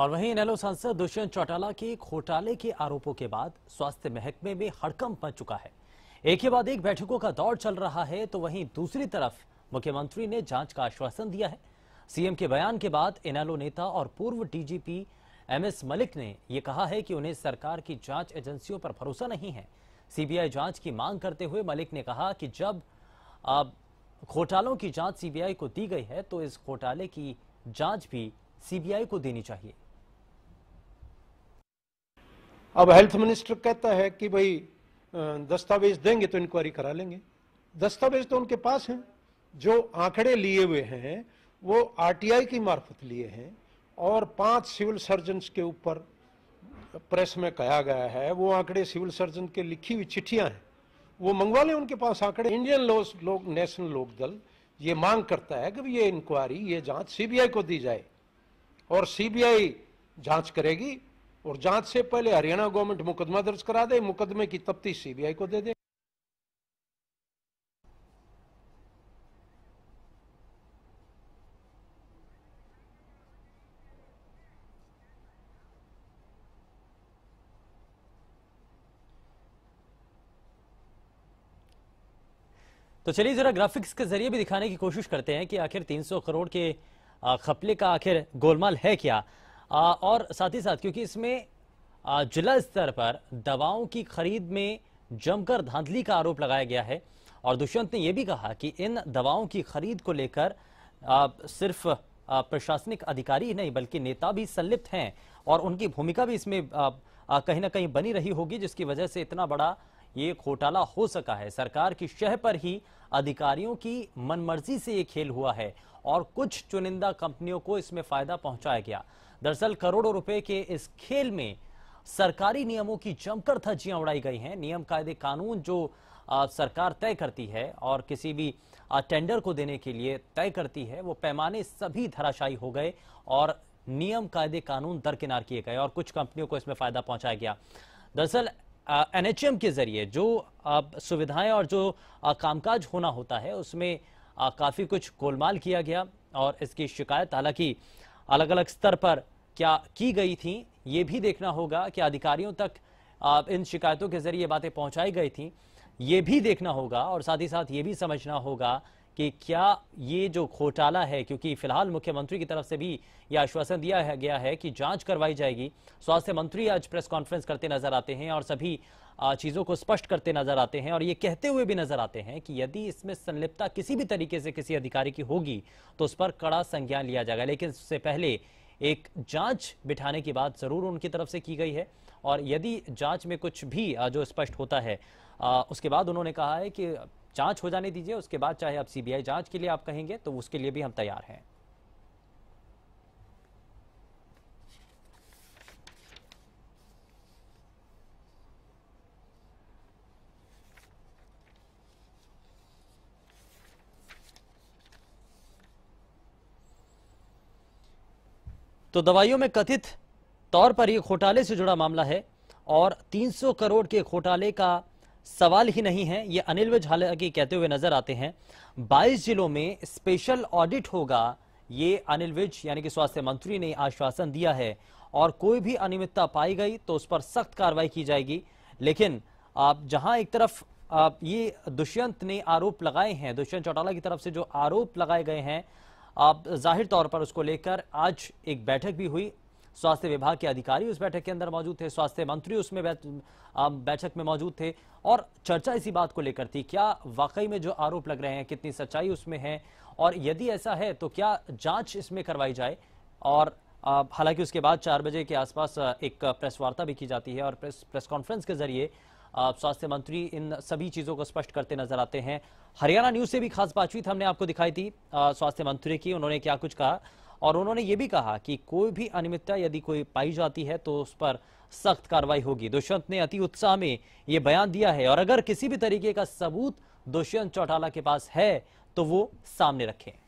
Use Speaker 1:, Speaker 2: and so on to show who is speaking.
Speaker 1: और वहीं इनेलो सांसद दुष्यंत चौटाला की घोटाले के आरोपों के बाद स्वास्थ्य महकमे में हड़कंप मच चुका है एक के बाद एक बैठकों का दौर चल रहा है तो वहीं दूसरी तरफ मुख्यमंत्री ने जांच का आश्वासन दिया है सीएम के बयान के बाद इनेलो नेता और पूर्व डीजीपी एमएस मलिक ने यह कहा है कि उन्हें सरकार की जांच एजेंसियों पर भरोसा नहीं है सीबीआई जांच की मांग करते हुए मलिक ने कहा कि जब घोटालों की जांच सीबीआई को दी गई है तो इस घोटाले की जांच भी सीबीआई को देनी चाहिए अब हेल्थ
Speaker 2: मिनिस्टर कहता है कि भाई दस्तावेज देंगे तो इंक्वायरी करा लेंगे दस्तावेज तो उनके पास हैं जो आंकड़े लिए हुए हैं वो आरटीआई की मार्फत लिए हैं और पांच सिविल सर्जन के ऊपर प्रेस में कहा गया है वो आंकड़े सिविल सर्जन के लिखी हुई चिट्ठियां हैं वो मंगवा लें उनके पास आंकड़े इंडियन लोस लोग नेशनल लोकदल ये मांग करता है कि ये इंक्वायरी ये जांच सीबीआई को दी जाए और सीबीआई जांच करेगी और जांच से पहले हरियाणा गवर्नमेंट मुकदमा दर्ज करा दे मुकदमे की तफ्तीश सीबीआई को दे दे
Speaker 1: तो चलिए जरा ग्राफिक्स के जरिए भी दिखाने की कोशिश करते हैं कि आखिर 300 करोड़ के खपले का आखिर गोलमाल है क्या और साथ ही साथ क्योंकि इसमें जिला स्तर पर दवाओं की खरीद में जमकर धांधली का आरोप लगाया गया है और दुष्यंत ने यह भी कहा कि इन दवाओं की खरीद को लेकर सिर्फ प्रशासनिक अधिकारी ही नहीं बल्कि नेता भी संलिप्त हैं और उनकी भूमिका भी इसमें कहीं ना कहीं बनी रही होगी जिसकी वजह से इतना बड़ा ये घोटाला हो सका है सरकार की शह पर ही अधिकारियों की मनमर्जी से ये खेल हुआ है और कुछ चुनिंदा कंपनियों को इसमें फायदा पहुंचाया गया दरअसल करोड़ों रुपए के इस खेल में सरकारी नियमों की जमकर धज्जियां उड़ाई गई हैं नियम कायदे कानून जो सरकार तय करती है और किसी भी टेंडर को देने के लिए तय करती है वो पैमाने सभी धराशायी हो गए और नियम कायदे कानून दरकिनार किए गए और कुछ कंपनियों को इसमें फायदा पहुंचाया गया दरअसल एनएचएम के जरिए जो सुविधाएं और जो कामकाज होना होता है उसमें काफ़ी कुछ गोलमाल किया गया और इसकी शिकायत हालांकि अलग अलग स्तर पर क्या की गई थी ये भी देखना होगा कि अधिकारियों तक इन शिकायतों के जरिए बातें पहुंचाई गई थी ये भी देखना होगा और साथ ही साथ ये भी समझना होगा कि क्या ये जो घोटाला है क्योंकि फिलहाल मुख्यमंत्री की तरफ से भी यह आश्वासन दिया है गया है कि जांच करवाई जाएगी स्वास्थ्य मंत्री आज प्रेस कॉन्फ्रेंस करते नजर आते हैं और सभी चीजों को स्पष्ट करते नजर आते हैं और ये कहते हुए भी नजर आते हैं कि यदि इसमें संलिप्तता किसी भी तरीके से किसी अधिकारी की होगी तो उस पर कड़ा संज्ञान लिया जाएगा लेकिन उससे पहले एक जांच बिठाने की बात जरूर उनकी तरफ से की गई है और यदि जांच में कुछ भी जो स्पष्ट होता है उसके बाद उन्होंने कहा है कि जांच हो जाने दीजिए उसके बाद चाहे आप सीबीआई जांच के लिए आप कहेंगे तो उसके लिए भी हम तैयार हैं तो दवाइयों में कथित तौर पर यह घोटाले से जुड़ा मामला है और 300 करोड़ के घोटाले का सवाल ही नहीं है ये अनिल विज कहते हुए नजर आते हैं 22 जिलों में स्पेशल ऑडिट होगा ये अनिल विज यानी कि स्वास्थ्य मंत्री ने आश्वासन दिया है और कोई भी अनियमितता पाई गई तो उस पर सख्त कार्रवाई की जाएगी लेकिन आप जहां एक तरफ आप ये दुष्यंत ने आरोप लगाए हैं दुष्यंत चौटाला की तरफ से जो आरोप लगाए गए हैं आप जाहिर तौर पर उसको लेकर आज एक बैठक भी हुई स्वास्थ्य विभाग के अधिकारी उस बैठक के अंदर मौजूद थे स्वास्थ्य मंत्री उसमें बैठक में मौजूद थे और चर्चा इसी बात को लेकर थी क्या वाकई में जो आरोप लग रहे हैं कितनी सच्चाई उसमें है और यदि ऐसा है तो क्या जांच इसमें करवाई जाए और हालांकि उसके बाद चार बजे के आसपास एक प्रेस वार्ता भी की जाती है और प्रेस प्रेस कॉन्फ्रेंस के जरिए स्वास्थ्य मंत्री इन सभी चीजों को स्पष्ट करते नजर आते हैं हरियाणा न्यूज से भी खास बातचीत हमने आपको दिखाई थी स्वास्थ्य मंत्री की उन्होंने क्या कुछ कहा और उन्होंने ये भी कहा कि कोई भी अनियमितता यदि कोई पाई जाती है तो उस पर सख्त कार्रवाई होगी दुष्यंत ने अति उत्साह में यह बयान दिया है और अगर किसी भी तरीके का सबूत दुष्यंत चौटाला के पास है तो वो सामने रखें